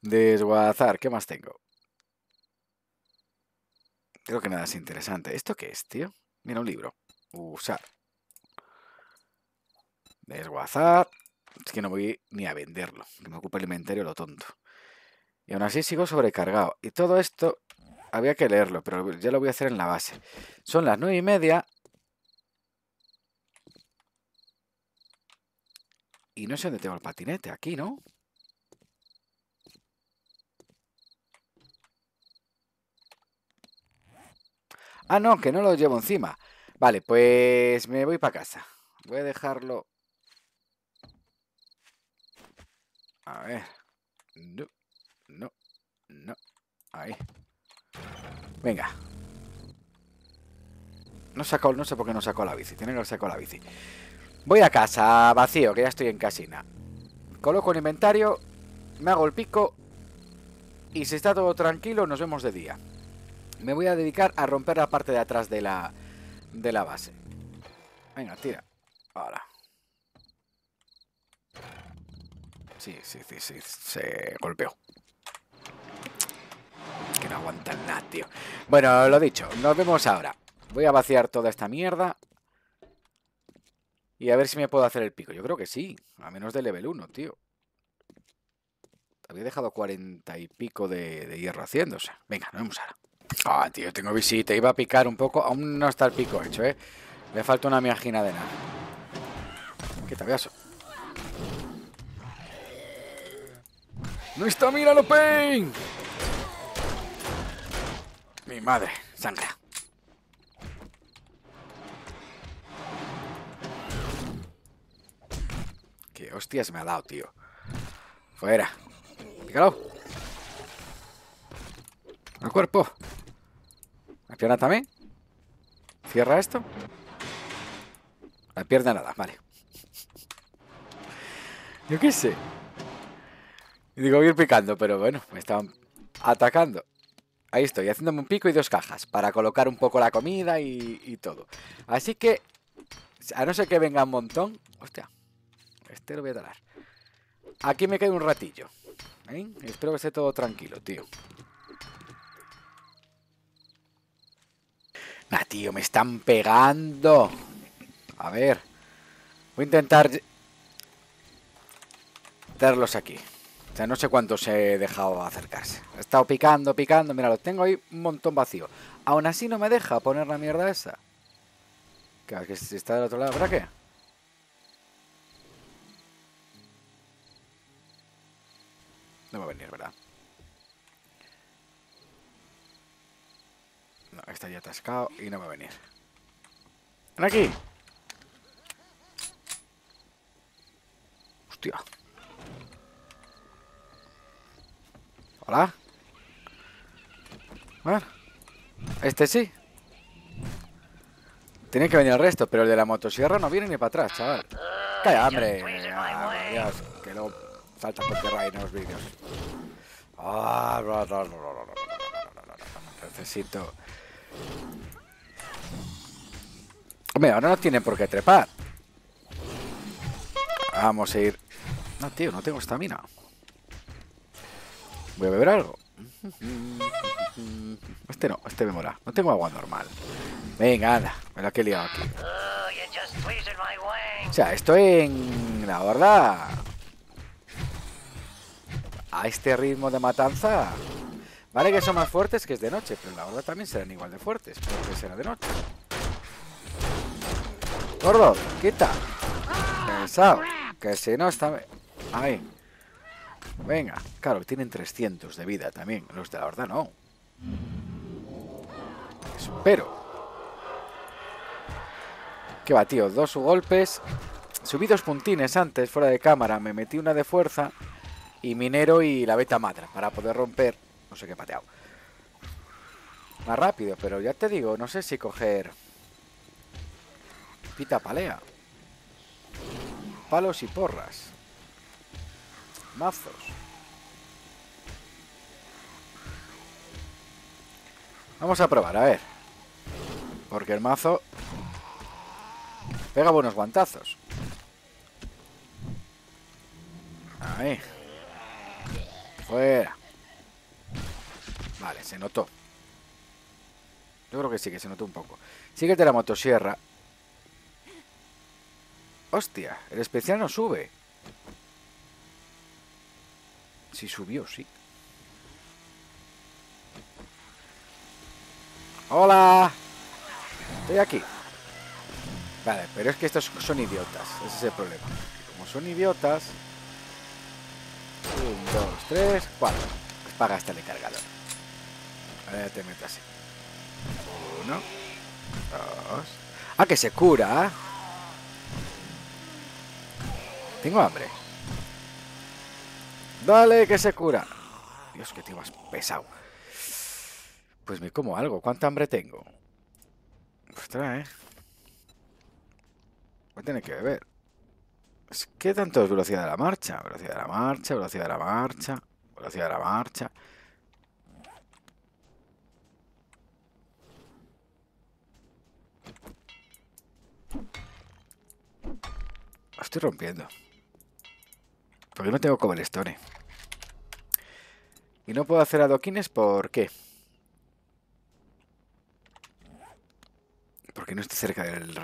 Desguazar, ¿qué más tengo? Creo que nada es interesante. ¿Esto qué es, tío? Mira un libro. Usar. Desguazar. Es que no voy ni a venderlo. Que me ocupa el inventario lo tonto. Y aún así sigo sobrecargado. Y todo esto había que leerlo, pero ya lo voy a hacer en la base. Son las nueve y media. Y no sé dónde tengo el patinete. Aquí, ¿no? Ah, no, que no lo llevo encima. Vale, pues me voy para casa. Voy a dejarlo... A ver... No, no, no. Ahí. Venga. No sacó, no sé por qué no sacó la bici. Tiene que sacar la bici. Voy a casa, vacío, que ya estoy en casina. Coloco el inventario, me hago el pico y si está todo tranquilo nos vemos de día. Me voy a dedicar a romper la parte de atrás de la, base. Venga, tira. Ahora. Sí, sí, sí, sí, se golpeó. Que no aguantan nada, tío. Bueno, lo dicho, nos vemos ahora. Voy a vaciar toda esta mierda. Y a ver si me puedo hacer el pico. Yo creo que sí, a menos de level 1, tío. Había dejado cuarenta y pico de, de hierro haciéndose. Venga, nos vemos ahora. Ah, tío, tengo visita. Iba a picar un poco. Aún no está el pico hecho, ¿eh? Le falta una miagina de nada. te eso ¡No está, míralo, Pain! Mi madre, sangra. Qué hostias me ha dado, tío. Fuera. Pícalo. Al cuerpo también? Cierra esto. No pierda nada, vale. Yo qué sé. Digo, voy a ir picando, pero bueno, me estaban atacando. Ahí estoy, haciéndome un pico y dos cajas para colocar un poco la comida y, todo. Así que, a no ser que venga un montón... Hostia, este lo voy a dar Aquí me quedo un ratillo. ¿eh? Espero que esté todo tranquilo, tío. Ah, tío, me están pegando. A ver. Voy a intentar... Darlos aquí. O sea, no sé cuántos he dejado acercarse. He estado picando, picando. Mira, los tengo ahí un montón vacío. Aún así no me deja poner la mierda esa. que está del otro lado, ¿verdad qué? No va a venir, ¿verdad? Está ahí atascado y no va a venir. ¡Ven aquí! ¡Hostia! ¿Hola? este sí. Tiene que venir el resto, pero el de la motosierra no viene ni para atrás, chaval. ¡Calla, hombre! que no salta por tierra en vídeos. Necesito Hombre, ahora no tienen por qué trepar. Vamos a ir... No, tío, no tengo estamina. Voy a beber algo. Este no, este me mola. No tengo agua normal. Venga, anda. Me la he liado aquí. O sea, estoy en... La verdad... A este ritmo de matanza... Vale que son más fuertes que es de noche, pero en la horda también serán igual de fuertes, porque será de noche. Gordo, quita. Pensado. Que si no está... Ahí. Venga. Claro, tienen 300 de vida también. Los de la horda no. Espero. ¿Qué va, tío? Dos golpes. Subí dos puntines antes, fuera de cámara. Me metí una de fuerza y minero y la beta madre para poder romper no sé qué pateado. Más rápido, pero ya te digo, no sé si coger... Pita palea. Palos y porras. Mazos. Vamos a probar, a ver. Porque el mazo... Pega buenos guantazos. Ahí. Fuera. Vale, se notó. Yo creo que sí, que se notó un poco. Síguete la motosierra. Hostia, el especial no sube. Sí subió, sí. ¡Hola! Estoy aquí. Vale, pero es que estos son idiotas. Ese es el problema. Como son idiotas... Un, dos tres 4. Paga hasta este el cargador te metas así. Uno. Dos. Ah, que se cura. ¿eh? Tengo hambre. Dale, que se cura. Dios, que tío más pesado. Pues me como algo. ¿Cuánta hambre tengo? Ostras, eh. Voy a tener que beber. ¿Qué tanto es velocidad de la marcha? Velocidad de la marcha, velocidad de la marcha, velocidad de la marcha. estoy rompiendo. Porque no tengo cobblestone. Y no puedo hacer adoquines, ¿por qué? Porque no estoy cerca del...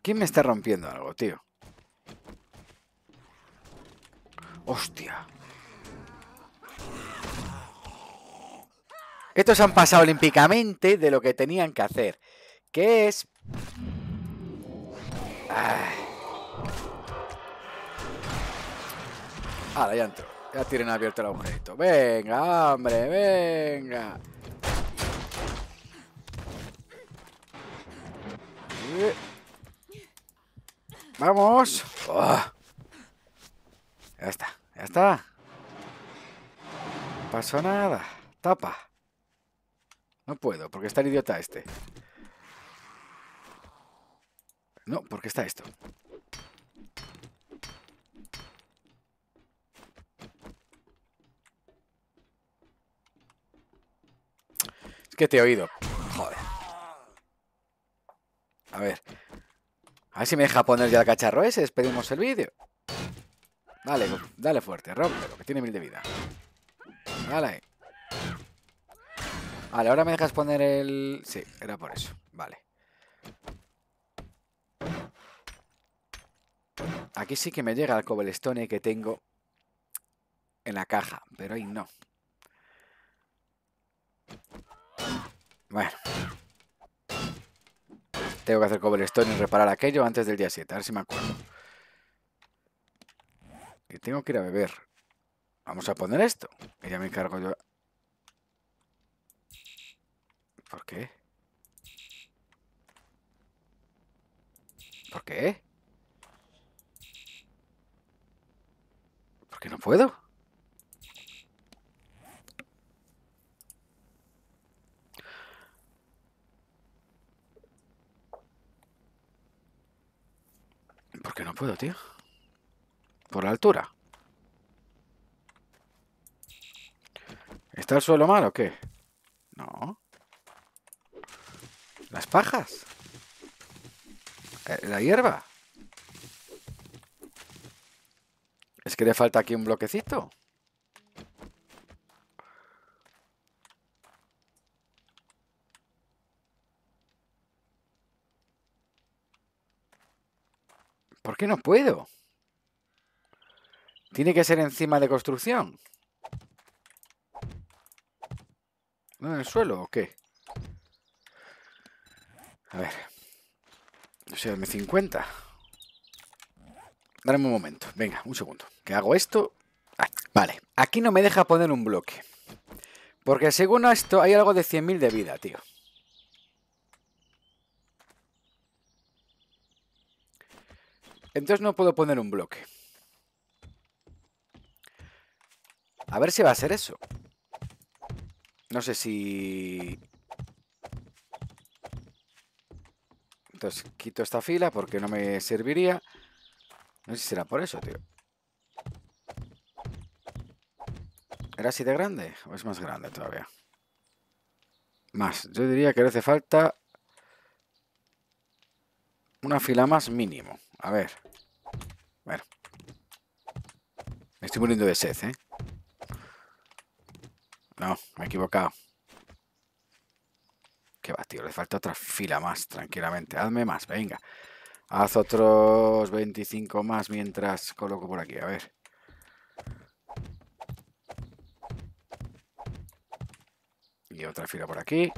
¿Quién me está rompiendo algo, tío? Hostia. Estos han pasado olímpicamente de lo que tenían que hacer. Que es... Ah. Ahora ya entro. Ya tienen abierto el objeto. Venga, hombre, venga. Vamos. Oh. Ya está, ya está. pasó nada. Tapa. No puedo, porque está el idiota este. No, porque está esto. Es que te he oído. Joder. A ver. A ver si me deja poner ya el cacharro ese. Despedimos el vídeo. Dale, dale fuerte, rómpelo, que tiene mil de vida. Dale Vale, ahora me dejas poner el... Sí, era por eso. Vale. Aquí sí que me llega el cobblestone que tengo en la caja, pero ahí no. Bueno. Tengo que hacer cobblestone y reparar aquello antes del día 7, a ver si me acuerdo. Y tengo que ir a beber. Vamos a poner esto. Y ya me encargo yo ¿Por qué? ¿Por qué? ¿Por qué no puedo? ¿Por qué no puedo, tío? Por la altura. ¿Está el suelo mal o qué? No. Las pajas. Eh, la hierba. Es que le falta aquí un bloquecito. ¿Por qué no puedo? Tiene que ser encima de construcción. ¿No en el suelo o qué? A ver. No sé, m 50. Dame un momento. Venga, un segundo. Que hago esto. Ah, vale. Aquí no me deja poner un bloque. Porque según esto hay algo de 100.000 de vida, tío. Entonces no puedo poner un bloque. A ver si va a ser eso. No sé si... Entonces quito esta fila porque no me serviría. No sé si será por eso, tío. ¿Era así de grande? ¿O es más grande todavía? Más. Yo diría que le hace falta una fila más mínimo. A ver. ver Me estoy muriendo de sed, ¿eh? No, me he equivocado le falta otra fila más, tranquilamente. Hazme más, venga. Haz otros 25 más mientras coloco por aquí, a ver. Y otra fila por aquí.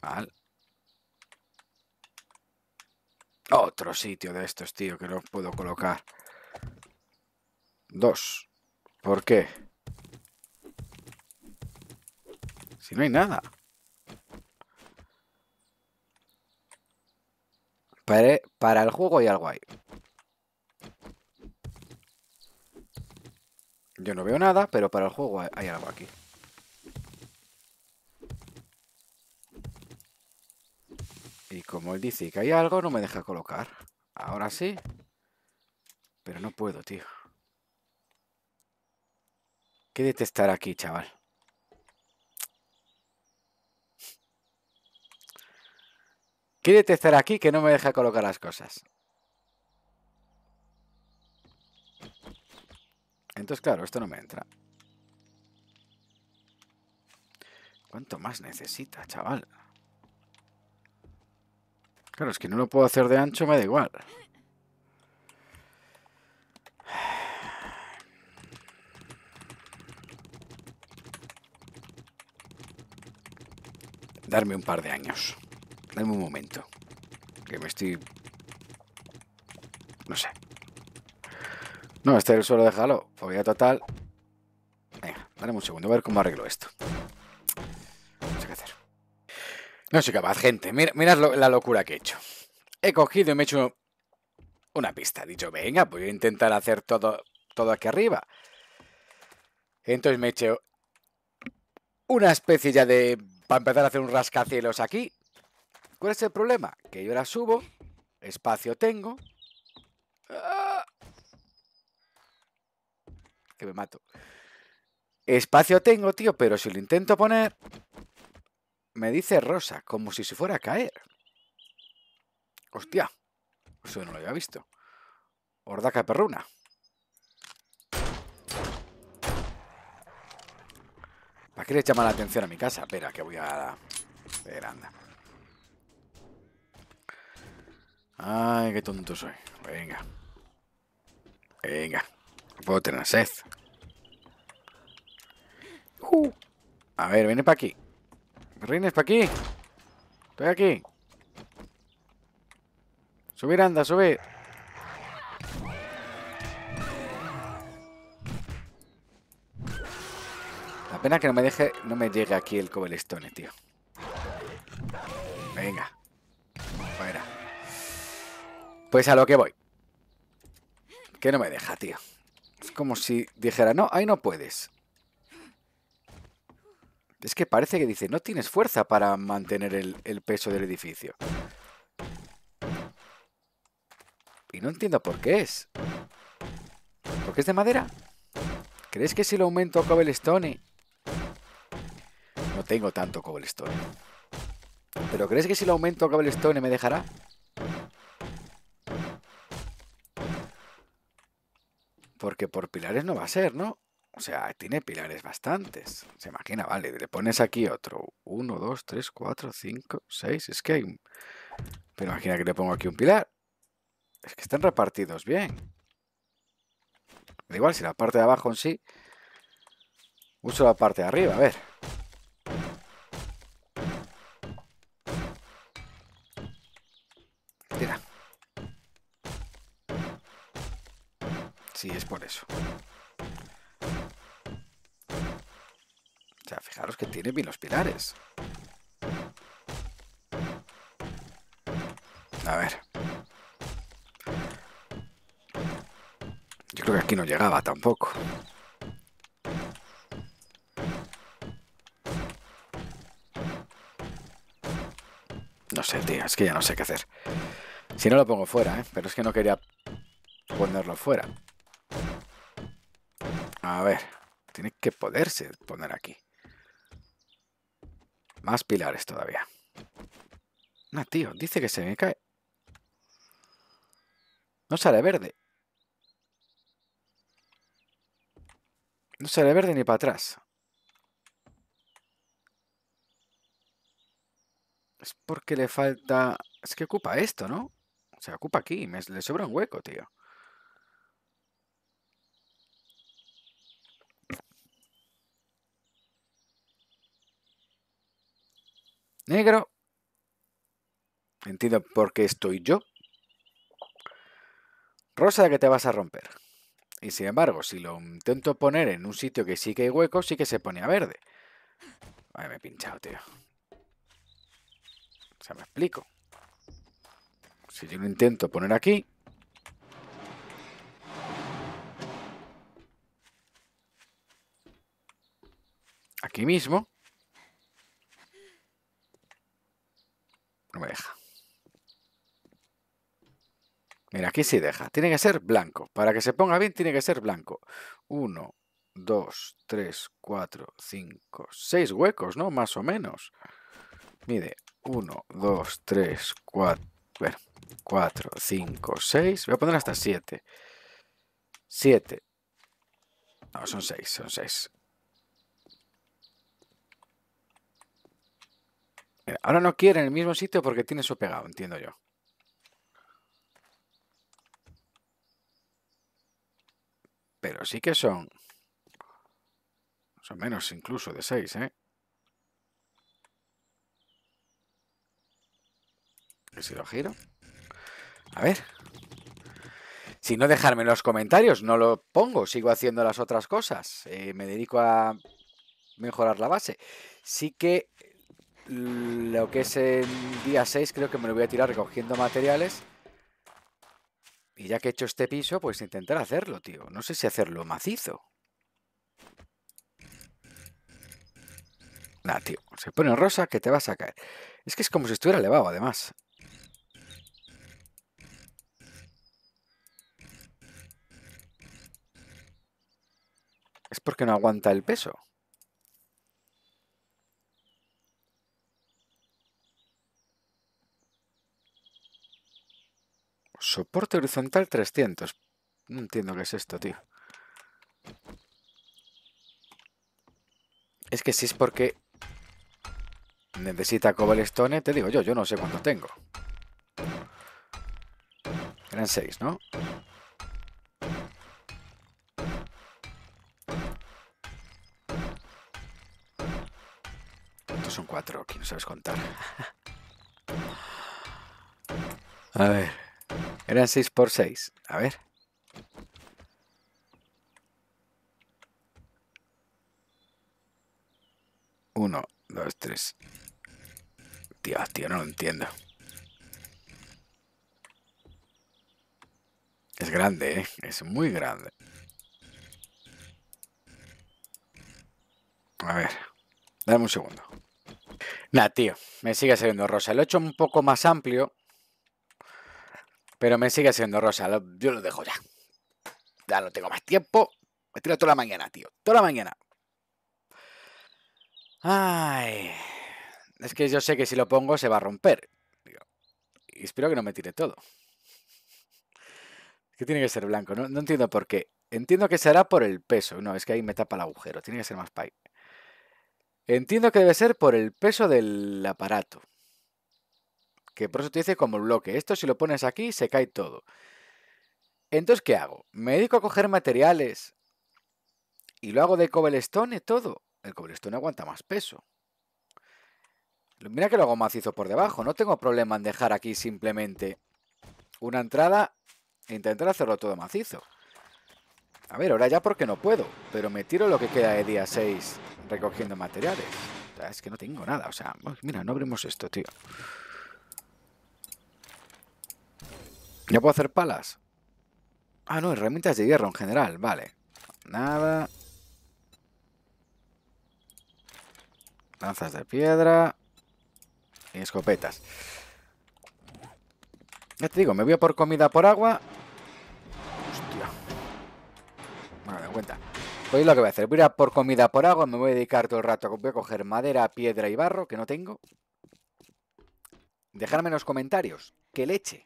Vale. Otro sitio de estos, tío, que no puedo colocar. Dos. ¿Por qué? Si no hay nada. Para, el juego hay algo ahí. Yo no veo nada, pero para el juego hay algo aquí. Y como él dice que hay algo, no me deja colocar. Ahora sí. Pero no puedo, tío. ¿Qué detestar aquí, chaval? Quiere estar aquí que no me deja colocar las cosas. Entonces, claro, esto no me entra. ¿Cuánto más necesita, chaval? Claro, es que no lo puedo hacer de ancho, me da igual. Darme un par de años. Dame un momento. Que me estoy... No sé. No, este de déjalo. Fobia total. Venga, dame un segundo. A ver cómo arreglo esto. No sé qué hacer. No soy capaz, gente. Mira, mirad la locura que he hecho. He cogido y me he hecho una pista. He dicho, venga, voy a intentar hacer todo, todo aquí arriba. Entonces me he hecho una especie ya de... Para empezar a hacer un rascacielos aquí. ¿Cuál es el problema? Que yo la subo, espacio tengo. ¡Ah! Que me mato. Espacio tengo, tío, pero si lo intento poner, me dice rosa, como si se fuera a caer. Hostia, eso no lo había visto. Hordaca perruna. ¿Para qué le llama la atención a mi casa? Espera, que voy a... Espera, anda. Ay, qué tonto soy. Venga. Venga. Puedo tener sed. Uh. A ver, viene para aquí. Rines, para aquí. Estoy aquí. Subir, anda, subir. La pena que no me deje, no me llegue aquí el cobblestone, tío. Pues a lo que voy. Que no me deja, tío. Es como si dijera, no, ahí no puedes. Es que parece que dice, no tienes fuerza para mantener el, peso del edificio. Y no entiendo por qué es. ¿Por qué es de madera? ¿Crees que si lo aumento a cobblestone? No tengo tanto cobblestone. ¿Pero crees que si lo aumento a cobblestone me dejará? Porque por pilares no va a ser, ¿no? O sea, tiene pilares bastantes. Se imagina, vale, le pones aquí otro. Uno, dos, tres, cuatro, cinco, seis. Es que hay... Pero imagina que le pongo aquí un pilar. Es que están repartidos bien. Da igual si la parte de abajo en sí... Uso la parte de arriba, a ver. y es por eso. ya fijaros que tiene bien los pilares. A ver. Yo creo que aquí no llegaba tampoco. No sé, tío, es que ya no sé qué hacer. Si no lo pongo fuera, ¿eh? Pero es que no quería ponerlo fuera. A ver, tiene que poderse poner aquí. Más pilares todavía. No, ah, tío, dice que se me cae. No sale verde. No sale verde ni para atrás. Es porque le falta... Es que ocupa esto, ¿no? O sea, ocupa aquí. Me... Le sobra un hueco, tío. negro. Entiendo por qué estoy yo. Rosa que te vas a romper. Y sin embargo, si lo intento poner en un sitio que sí que hay hueco, sí que se pone a verde. me he pinchado, tío. ¿Se me explico. Si yo lo intento poner aquí... Aquí mismo. me deja. Mira, aquí sí deja. Tiene que ser blanco. Para que se ponga bien, tiene que ser blanco. 1, 2, 3, 4, 5, 6 huecos, ¿no? Más o menos. Mide 1, 2, 3, 4, 4, 5, 6. Voy a poner hasta 7. 7. No, son 6, son 6. Ahora no quiere en el mismo sitio porque tiene su pegado, entiendo yo. Pero sí que son... Son menos incluso de 6, ¿eh? ¿Y si lo giro? A ver. Si no dejarme en los comentarios, no lo pongo. Sigo haciendo las otras cosas. Eh, me dedico a mejorar la base. Sí que lo que es el día 6 creo que me lo voy a tirar recogiendo materiales. Y ya que he hecho este piso, pues intentar hacerlo, tío. No sé si hacerlo macizo. Nah, tío. Se pone rosa que te vas a caer. Es que es como si estuviera elevado, además. Es porque no aguanta el peso. Soporte horizontal 300. No entiendo qué es esto, tío. Es que si es porque necesita Cobblestone te digo yo, yo no sé cuánto tengo. Eran 6, ¿no? Estos son 4, aquí no sabes contar. A ver. Eran 6 por 6. A ver. 1, 2, 3. Tío, tío, no lo entiendo. Es grande, eh. Es muy grande. A ver, dame un segundo. na tío, me sigue saliendo rosa. Lo he hecho un poco más amplio pero me sigue siendo rosa, yo lo dejo ya. Ya no tengo más tiempo. Me tiro toda la mañana, tío. Toda la mañana. Ay. Es que yo sé que si lo pongo se va a romper. y espero que no me tire todo. Es que tiene que ser blanco. No, entiendo por qué. Entiendo que será por el peso. No, es que ahí me tapa el agujero. Tiene que ser más pay. Entiendo que debe ser por el peso del aparato que por eso te dice como bloque. Esto si lo pones aquí se cae todo. Entonces, ¿qué hago? ¿Me dedico a coger materiales y lo hago de cobblestone todo? El cobblestone aguanta más peso. Mira que lo hago macizo por debajo. No tengo problema en dejar aquí simplemente una entrada e intentar hacerlo todo macizo. A ver, ahora ya porque no puedo, pero me tiro lo que queda de día 6 recogiendo materiales. es que no tengo nada, o sea, mira, no abrimos esto, tío. ¿Ya puedo hacer palas? Ah, no, herramientas de hierro en general, vale. Nada. Lanzas de piedra. Y escopetas. Ya te digo, me voy a por comida por agua. Hostia. Bueno, me cuenta. Pues lo que voy a hacer, voy a ir a por comida por agua, me voy a dedicar todo el rato, voy a coger madera, piedra y barro, que no tengo. Dejarme en los comentarios, qué leche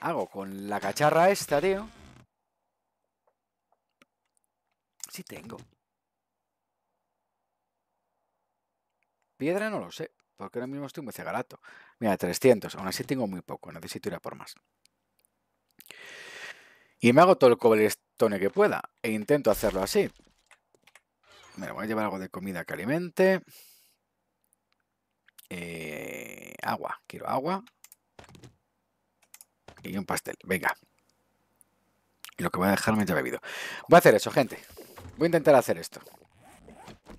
hago con la cacharra esta, tío? Sí tengo. Piedra no lo sé, porque ahora mismo estoy muy cegarato. Mira, 300, aún así tengo muy poco, necesito ir a por más. Y me hago todo el cobblestone que pueda, e intento hacerlo así. Mira, voy a llevar algo de comida que alimente. Eh, agua, quiero agua y un pastel. Venga. Y Lo que voy a dejar he bebido. Voy a hacer eso, gente. Voy a intentar hacer esto.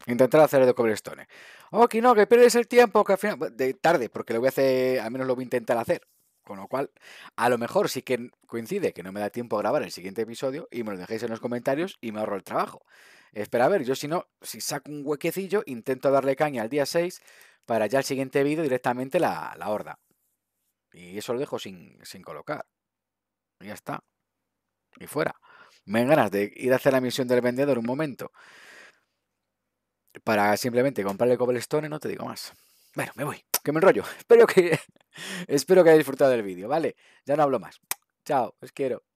Intentar hacer el de O Ok, no, que pierdes el tiempo, que al final... De tarde, porque lo voy a hacer... Al menos lo voy a intentar hacer. Con lo cual, a lo mejor sí que coincide que no me da tiempo a grabar el siguiente episodio y me lo dejéis en los comentarios y me ahorro el trabajo. Espera, a ver, yo si no, si saco un huequecillo, intento darle caña al día 6 para ya el siguiente vídeo directamente la, la horda. Y eso lo dejo sin, sin colocar. Y ya está. Y fuera. Me dan ganas de ir a hacer la misión del vendedor un momento. Para simplemente comprarle cobblestone, no te digo más. Bueno, me voy, que me enrollo. Espero que, espero que hayáis disfrutado del vídeo, ¿vale? Ya no hablo más. Chao, os quiero.